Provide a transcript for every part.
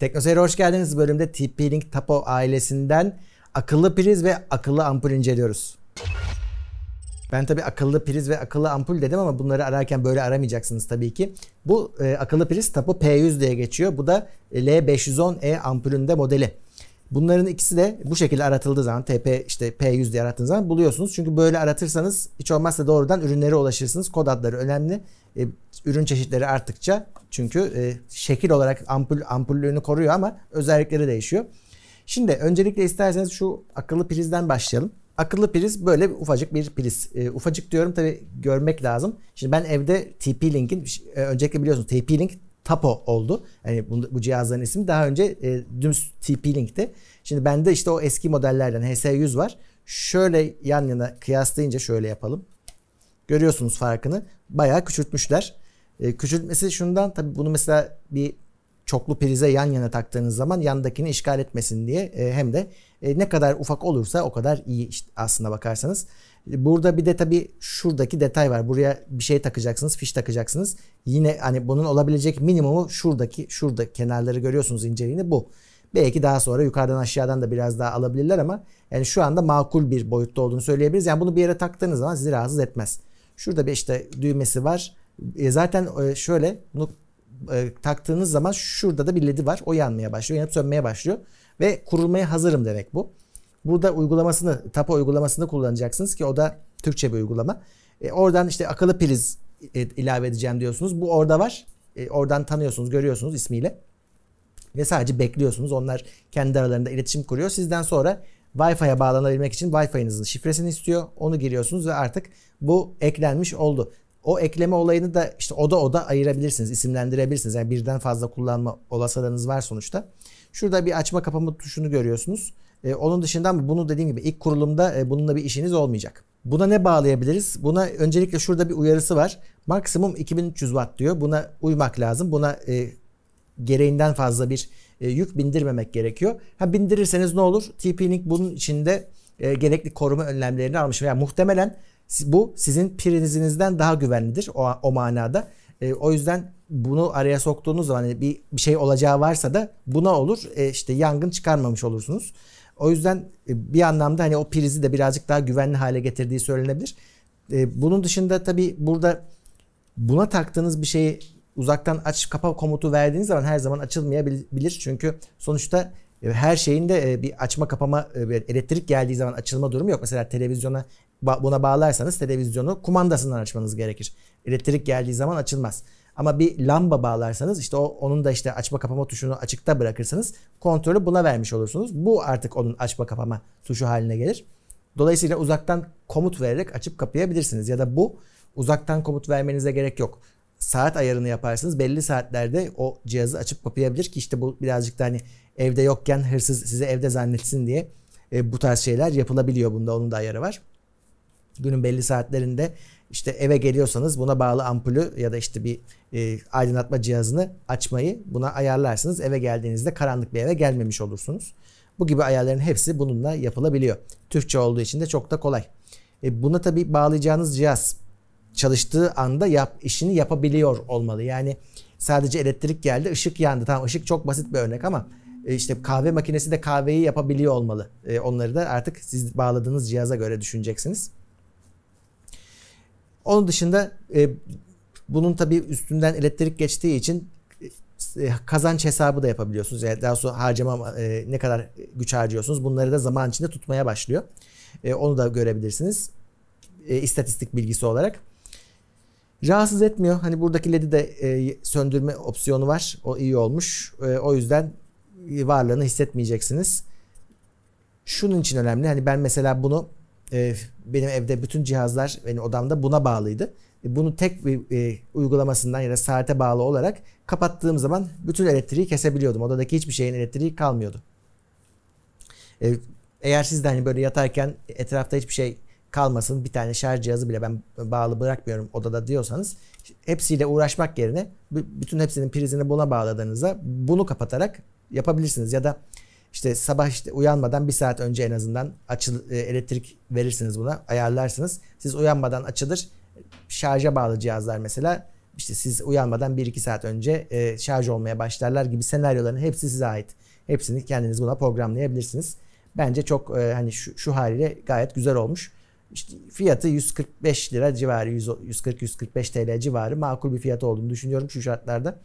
Teknoseyir'e hoş geldiniz. Bölümde TP-Link Tapo ailesinden akıllı priz ve akıllı ampul inceliyoruz. Ben tabii akıllı priz ve akıllı ampul dedim ama bunları ararken böyle aramayacaksınız tabii ki. Bu e, akıllı priz Tapo P100 diye geçiyor. Bu da L510E e ampulünde modeli. Bunların ikisi de bu şekilde aratıldığı zaman TP işte P100 diye arattığınız zaman buluyorsunuz. Çünkü böyle aratırsanız hiç olmazsa doğrudan ürünlere ulaşırsınız. Kod adları önemli. E, ürün çeşitleri arttıkça çünkü e, şekil olarak ampul ampullüğünü koruyor ama özellikleri değişiyor. Şimdi öncelikle isterseniz şu akıllı prizden başlayalım. Akıllı priz böyle ufacık bir priz. E, ufacık diyorum tabi görmek lazım. Şimdi ben evde TP-Link'in e, öncelikle biliyorsunuz TP-Link Tapo oldu. Yani bu, bu cihazların ismi daha önce e, dümdüz TP-Link'ti. Şimdi bende işte o eski modellerden HS100 var. Şöyle yan yana kıyaslayınca şöyle yapalım. Görüyorsunuz farkını. Bayağı küçültmüşler. E, küçültmesi şundan tabii bunu mesela bir çoklu prize yan yana taktığınız zaman yandakini işgal etmesin diye e, hem de e, ne kadar ufak olursa o kadar iyi işte aslına bakarsanız. Burada bir de tabii şuradaki detay var. Buraya bir şey takacaksınız, fiş takacaksınız. Yine hani bunun olabilecek minimumu şuradaki, şurada kenarları görüyorsunuz inceliğini bu. Belki daha sonra yukarıdan aşağıdan da biraz daha alabilirler ama yani şu anda makul bir boyutta olduğunu söyleyebiliriz. Yani bunu bir yere taktığınız zaman sizi rahatsız etmez. Şurada bir işte düğmesi var. E zaten e, şöyle bunu e, taktığınız zaman şurada da bir ledi var. O yanmaya başlıyor. Yanıp sönmeye başlıyor. Ve kurulmaya hazırım demek bu. Burada uygulamasını, TAPA uygulamasını kullanacaksınız ki o da Türkçe bir uygulama. E, oradan işte akıllı priz e, ilave edeceğim diyorsunuz. Bu orada var. E, oradan tanıyorsunuz, görüyorsunuz ismiyle. Ve sadece bekliyorsunuz. Onlar kendi aralarında iletişim kuruyor. Sizden sonra Wi-Fi'ye bağlanabilmek için Wi-Fi'nizin şifresini istiyor. Onu giriyorsunuz ve artık bu eklenmiş oldu. O ekleme olayını da işte oda oda ayırabilirsiniz, isimlendirebilirsiniz. Yani birden fazla kullanma olasılığınız var sonuçta. Şurada bir açma kapama tuşunu görüyorsunuz. E, onun dışında bunu dediğim gibi ilk kurulumda e, bununla bir işiniz olmayacak. Buna ne bağlayabiliriz? Buna öncelikle şurada bir uyarısı var. Maksimum 2300 watt diyor. Buna uymak lazım. Buna e, gereğinden fazla bir e, yük bindirmemek gerekiyor. Ha bindirirseniz ne olur? TP-Link bunun içinde e, gerekli koruma önlemlerini almış. Yani muhtemelen bu sizin pirinizden daha güvenlidir o, o manada. E, o yüzden bunu araya soktuğunuz zaman hani bir, bir şey olacağı varsa da buna olur. E, işte yangın çıkarmamış olursunuz. O yüzden e, bir anlamda hani o prizi de birazcık daha güvenli hale getirdiği söylenebilir. E, bunun dışında tabii burada buna taktığınız bir şeyi uzaktan aç kapa komutu verdiğiniz zaman her zaman açılmayabilir. Çünkü sonuçta e, her şeyin de e, bir açma kapama e, elektrik geldiği zaman açılma durumu yok. Mesela televizyona buna bağlarsanız televizyonu kumandasından açmanız gerekir. Elektrik geldiği zaman açılmaz. Ama bir lamba bağlarsanız işte o onun da işte açma kapama tuşunu açıkta bırakırsanız kontrolü buna vermiş olursunuz. Bu artık onun açma kapama tuşu haline gelir. Dolayısıyla uzaktan komut vererek açıp kapayabilirsiniz ya da bu uzaktan komut vermenize gerek yok. Saat ayarını yaparsınız. Belli saatlerde o cihazı açıp kapayabilir ki işte bu birazcık da hani evde yokken hırsız sizi evde zannetsin diye e, bu tarz şeyler yapılabiliyor bunda onun da ayarı var günün belli saatlerinde işte eve geliyorsanız buna bağlı ampulü ya da işte bir e, aydınlatma cihazını açmayı buna ayarlarsınız. Eve geldiğinizde karanlık bir eve gelmemiş olursunuz. Bu gibi ayarların hepsi bununla yapılabiliyor. Türkçe olduğu için de çok da kolay. E, buna tabii bağlayacağınız cihaz çalıştığı anda yap, işini yapabiliyor olmalı. Yani sadece elektrik geldi, ışık yandı. Tamam ışık çok basit bir örnek ama e, işte kahve makinesi de kahveyi yapabiliyor olmalı. E, onları da artık siz bağladığınız cihaza göre düşüneceksiniz. Onun dışında e, bunun tabii üstünden elektrik geçtiği için e, e, kazanç hesabı da yapabiliyorsunuz. Yani daha sonra harcama e, ne kadar güç harcıyorsunuz bunları da zaman içinde tutmaya başlıyor. E, onu da görebilirsiniz. E, istatistik bilgisi olarak. Rahatsız etmiyor. Hani buradaki LED'i de e, söndürme opsiyonu var. O iyi olmuş. E, o yüzden varlığını hissetmeyeceksiniz. Şunun için önemli. Hani ben mesela bunu e, benim evde bütün cihazlar benim odamda buna bağlıydı. E, bunu tek bir e, uygulamasından ya da saate bağlı olarak kapattığım zaman bütün elektriği kesebiliyordum. Odadaki hiçbir şeyin elektriği kalmıyordu. E, eğer siz de hani böyle yatarken etrafta hiçbir şey kalmasın bir tane şarj cihazı bile ben bağlı bırakmıyorum odada diyorsanız hepsiyle uğraşmak yerine bütün hepsinin prizini buna bağladığınızda bunu kapatarak yapabilirsiniz ya da işte sabah işte uyanmadan bir saat önce en azından açıl, e, elektrik verirsiniz buna ayarlarsınız. Siz uyanmadan açılır şarja bağlı cihazlar mesela işte siz uyanmadan 1-2 saat önce e, şarj olmaya başlarlar gibi senaryoların hepsi size ait. Hepsini kendiniz buna programlayabilirsiniz. Bence çok e, hani şu, şu haliyle gayet güzel olmuş. İşte fiyatı 145 lira civarı 140-145 TL civarı makul bir fiyat olduğunu düşünüyorum şu şartlarda.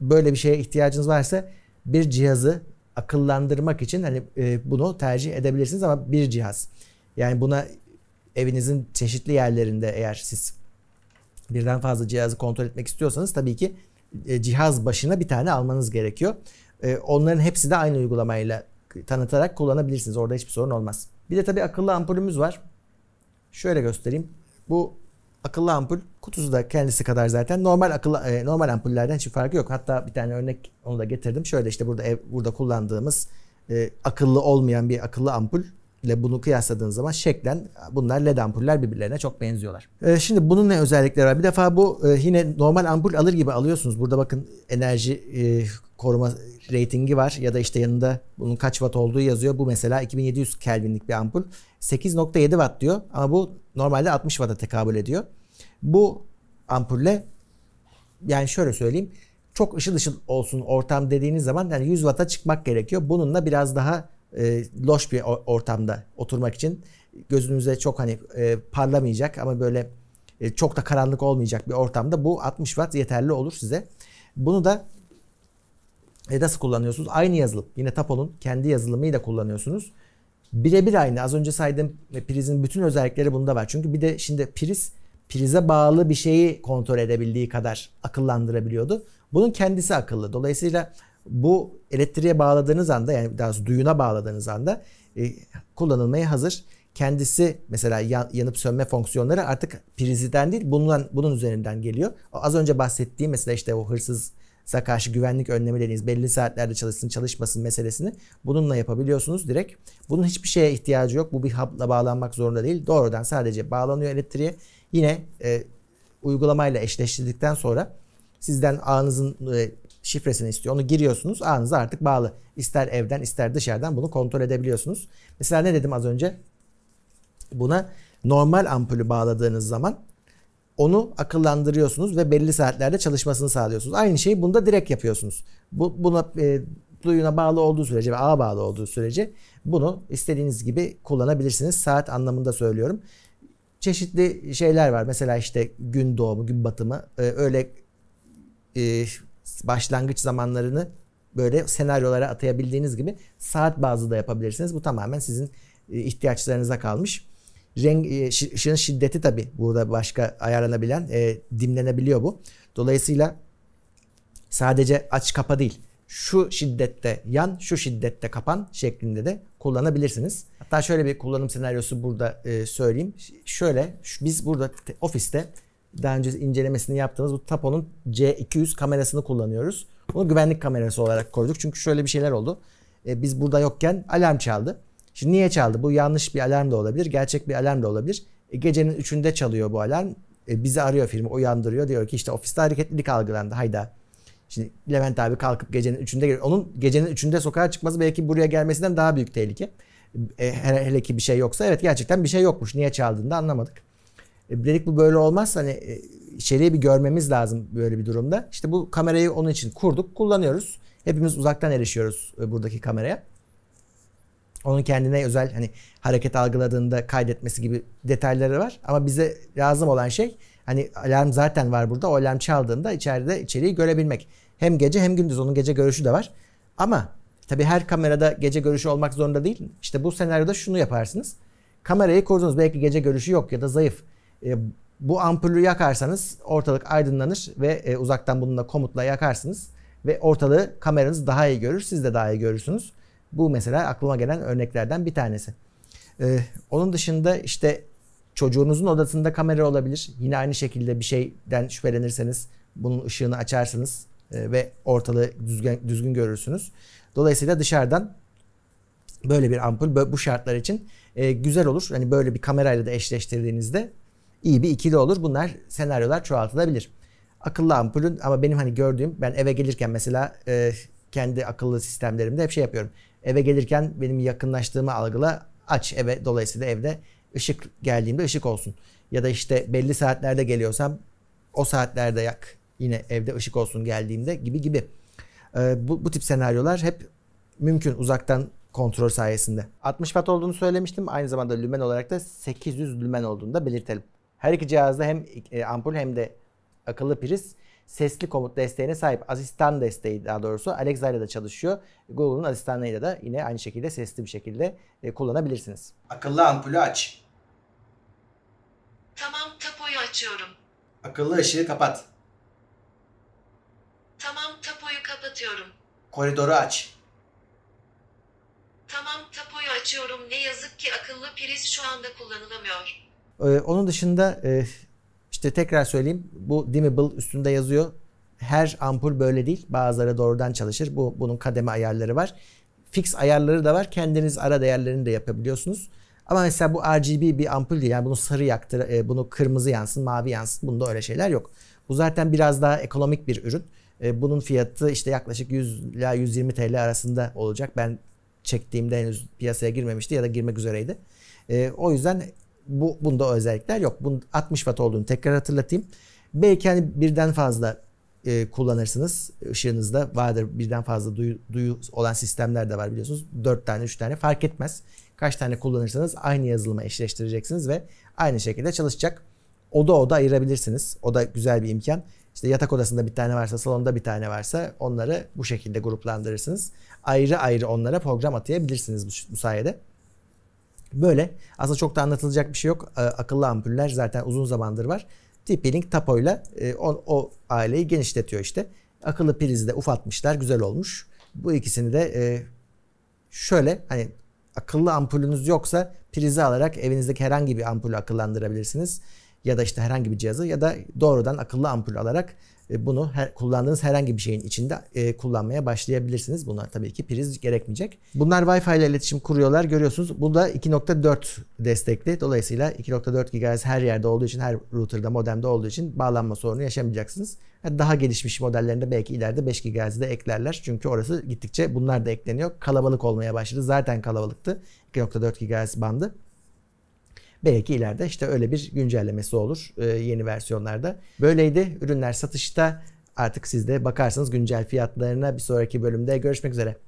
böyle bir şeye ihtiyacınız varsa bir cihazı akıllandırmak için hani e, bunu tercih edebilirsiniz ama bir cihaz. Yani buna evinizin çeşitli yerlerinde eğer siz birden fazla cihazı kontrol etmek istiyorsanız tabii ki e, cihaz başına bir tane almanız gerekiyor. E, onların hepsi de aynı uygulamayla tanıtarak kullanabilirsiniz. Orada hiçbir sorun olmaz. Bir de tabii akıllı ampulümüz var. Şöyle göstereyim. Bu akıllı ampul kutusu da kendisi kadar zaten normal akıllı e, normal ampullerden hiçbir farkı yok. Hatta bir tane örnek onu da getirdim. Şöyle işte burada ev, burada kullandığımız e, akıllı olmayan bir akıllı ampul ile bunu kıyasladığın zaman şeklen bunlar led ampuller birbirlerine çok benziyorlar. Ee, şimdi bunun ne özellikleri var? Bir defa bu e, yine normal ampul alır gibi alıyorsunuz. Burada bakın enerji e, koruma ratingi var ya da işte yanında bunun kaç watt olduğu yazıyor. Bu mesela 2700 Kelvin'lik bir ampul. 8.7 watt diyor ama bu normalde 60 watt'a tekabül ediyor. Bu ampulle yani şöyle söyleyeyim çok ışıl ışıl olsun ortam dediğiniz zaman yani 100 watt'a çıkmak gerekiyor. Bununla biraz daha e, loş bir ortamda oturmak için gözünüze çok hani e, parlamayacak ama böyle e, çok da karanlık olmayacak bir ortamda bu 60 watt yeterli olur size. Bunu da e, nasıl kullanıyorsunuz? Aynı yazılım. Yine Tapo'nun kendi yazılımıyla kullanıyorsunuz. Birebir aynı. Az önce saydığım e, prizin bütün özellikleri bunda var. Çünkü bir de şimdi priz prize bağlı bir şeyi kontrol edebildiği kadar akıllandırabiliyordu. Bunun kendisi akıllı. Dolayısıyla bu elektriğe bağladığınız anda yani daha doğrusu duyuna bağladığınız anda e, kullanılmaya hazır. Kendisi mesela yanıp sönme fonksiyonları artık prizden değil bunun, bunun üzerinden geliyor. Az önce bahsettiğim mesela işte o hırsız karşı güvenlik önlemi dediğiniz belli saatlerde çalışsın çalışmasın meselesini bununla yapabiliyorsunuz direkt. Bunun hiçbir şeye ihtiyacı yok. Bu bir hub'la bağlanmak zorunda değil. Doğrudan sadece bağlanıyor elektriğe. Yine e, uygulamayla eşleştirdikten sonra sizden ağınızın e, şifresini istiyor. Onu giriyorsunuz. ağınız artık bağlı. İster evden ister dışarıdan bunu kontrol edebiliyorsunuz. Mesela ne dedim az önce? Buna normal ampulü bağladığınız zaman onu akıllandırıyorsunuz ve belli saatlerde çalışmasını sağlıyorsunuz. Aynı şeyi bunda direkt yapıyorsunuz. Bu, buna e, Blue'una bağlı olduğu sürece ve ağa bağlı olduğu sürece bunu istediğiniz gibi kullanabilirsiniz. Saat anlamında söylüyorum. Çeşitli şeyler var. Mesela işte gün doğumu, gün batımı, e, öyle e, başlangıç zamanlarını böyle senaryolara atayabildiğiniz gibi saat bazlı da yapabilirsiniz. Bu tamamen sizin e, ihtiyaçlarınıza kalmış. Renk, e, ışığın şiddeti tabi burada başka ayarlanabilen, e, dimlenebiliyor bu. Dolayısıyla sadece aç kapa değil, şu şiddette yan, şu şiddette kapan şeklinde de kullanabilirsiniz. Hatta şöyle bir kullanım senaryosu burada e, söyleyeyim. Şöyle biz burada ofiste daha önce incelemesini yaptığımız bu Tapo'nun C200 kamerasını kullanıyoruz. Bunu güvenlik kamerası olarak koyduk. Çünkü şöyle bir şeyler oldu. E, biz burada yokken alarm çaldı. Şimdi niye çaldı? Bu yanlış bir alarm da olabilir. Gerçek bir alarm da olabilir. E, gecenin üçünde çalıyor bu alarm. E, bizi arıyor firma uyandırıyor. Diyor ki işte ofiste hareketlilik algılandı. Hayda. Şimdi Levent abi kalkıp gecenin üçünde geliyor. Onun gecenin üçünde sokağa çıkması belki buraya gelmesinden daha büyük tehlike. E, hele, hele ki bir şey yoksa evet gerçekten bir şey yokmuş. Niye çaldığını da anlamadık dedik bu böyle olmaz hani e, içeriye bir görmemiz lazım böyle bir durumda. İşte bu kamerayı onun için kurduk, kullanıyoruz. Hepimiz uzaktan erişiyoruz e, buradaki kameraya. Onun kendine özel hani hareket algıladığında kaydetmesi gibi detayları var. Ama bize lazım olan şey hani alarm zaten var burada. O alarm çaldığında içeride içeriği görebilmek. Hem gece hem gündüz onun gece görüşü de var. Ama tabii her kamerada gece görüşü olmak zorunda değil. İşte bu senaryoda şunu yaparsınız. Kamerayı kurdunuz. Belki gece görüşü yok ya da zayıf. E, bu ampulü yakarsanız ortalık aydınlanır ve e, uzaktan bununla komutla yakarsınız ve ortalığı kameranız daha iyi görür, siz de daha iyi görürsünüz. Bu mesela aklıma gelen örneklerden bir tanesi. Ee, onun dışında işte çocuğunuzun odasında kamera olabilir. Yine aynı şekilde bir şeyden şüphelenirseniz bunun ışığını açarsınız e, ve ortalığı düzgün, düzgün görürsünüz. Dolayısıyla dışarıdan böyle bir ampul bu şartlar için e, güzel olur. Hani böyle bir kamerayla da eşleştirdiğinizde iyi bir ikili olur. Bunlar senaryolar çoğaltılabilir. Akıllı ampulün ama benim hani gördüğüm ben eve gelirken mesela e, kendi akıllı sistemlerimde hep şey yapıyorum. Eve gelirken benim yakınlaştığımı algıla aç eve dolayısıyla evde ışık geldiğinde ışık olsun. Ya da işte belli saatlerde geliyorsam o saatlerde yak yine evde ışık olsun geldiğimde gibi gibi. E, bu, bu tip senaryolar hep mümkün uzaktan kontrol sayesinde. 60 watt olduğunu söylemiştim. Aynı zamanda lümen olarak da 800 lümen olduğunu da belirtelim. Her iki cihazda hem e, ampul hem de akıllı priz sesli komut desteğine sahip. Asistan desteği daha doğrusu Alexa ile de çalışıyor. Google'un asistanıyla da yine aynı şekilde sesli bir şekilde e, kullanabilirsiniz. Akıllı ampulü aç. Tamam tapoyu açıyorum. Akıllı ışığı kapat. Tamam tapoyu kapatıyorum. Koridoru aç. Tamam tapoyu açıyorum. Ne yazık ki akıllı priz şu anda kullanılamıyor. Ee, onun dışında e, işte tekrar söyleyeyim bu dimmable üstünde yazıyor. Her ampul böyle değil. Bazıları doğrudan çalışır. Bu bunun kademe ayarları var. Fix ayarları da var. Kendiniz ara değerlerini de yapabiliyorsunuz. Ama mesela bu RGB bir ampul değil. Yani bunu sarı yaktır, e, bunu kırmızı yansın, mavi yansın. Bunda öyle şeyler yok. Bu zaten biraz daha ekonomik bir ürün. E, bunun fiyatı işte yaklaşık 100 ila 120 TL arasında olacak. Ben çektiğimde henüz piyasaya girmemişti ya da girmek üzereydi. E, o yüzden bu bunda o özellikler yok. Bunun 60 watt olduğunu tekrar hatırlatayım. Belki hani birden fazla e, kullanırsınız. ışığınızda. vardır birden fazla duyu, duyu olan sistemler de var biliyorsunuz. 4 tane 3 tane fark etmez. Kaç tane kullanırsanız aynı yazılıma eşleştireceksiniz ve aynı şekilde çalışacak. Oda oda ayırabilirsiniz. O da güzel bir imkan. İşte yatak odasında bir tane varsa, salonda bir tane varsa onları bu şekilde gruplandırırsınız. Ayrı ayrı onlara program atayabilirsiniz bu, bu sayede. Böyle aslında çok da anlatılacak bir şey yok. Ee, akıllı ampuller zaten uzun zamandır var. TP-Link Tapo'yla e, o, o aileyi genişletiyor işte. Akıllı prizi de ufaltmışlar Güzel olmuş. Bu ikisini de e, şöyle hani akıllı ampulünüz yoksa prizi alarak evinizdeki herhangi bir ampulü akıllandırabilirsiniz. Ya da işte herhangi bir cihazı ya da doğrudan akıllı ampul alarak e, bunu her, kullandığınız herhangi bir şeyin içinde e, kullanmaya başlayabilirsiniz. Bunlar tabii ki priz gerekmeyecek. Bunlar Wi-Fi ile iletişim kuruyorlar görüyorsunuz. Bu da 2.4 destekli. Dolayısıyla 2.4 GHz her yerde olduğu için her router'da modemde olduğu için bağlanma sorunu yaşamayacaksınız. Daha gelişmiş modellerinde belki ileride 5 GHz'i de eklerler. Çünkü orası gittikçe bunlar da ekleniyor. Kalabalık olmaya başladı. Zaten kalabalıktı. 2.4 GHz bandı. Belki ileride işte öyle bir güncellemesi olur e, yeni versiyonlarda. Böyleydi. Ürünler satışta. Artık siz de bakarsınız güncel fiyatlarına bir sonraki bölümde görüşmek üzere.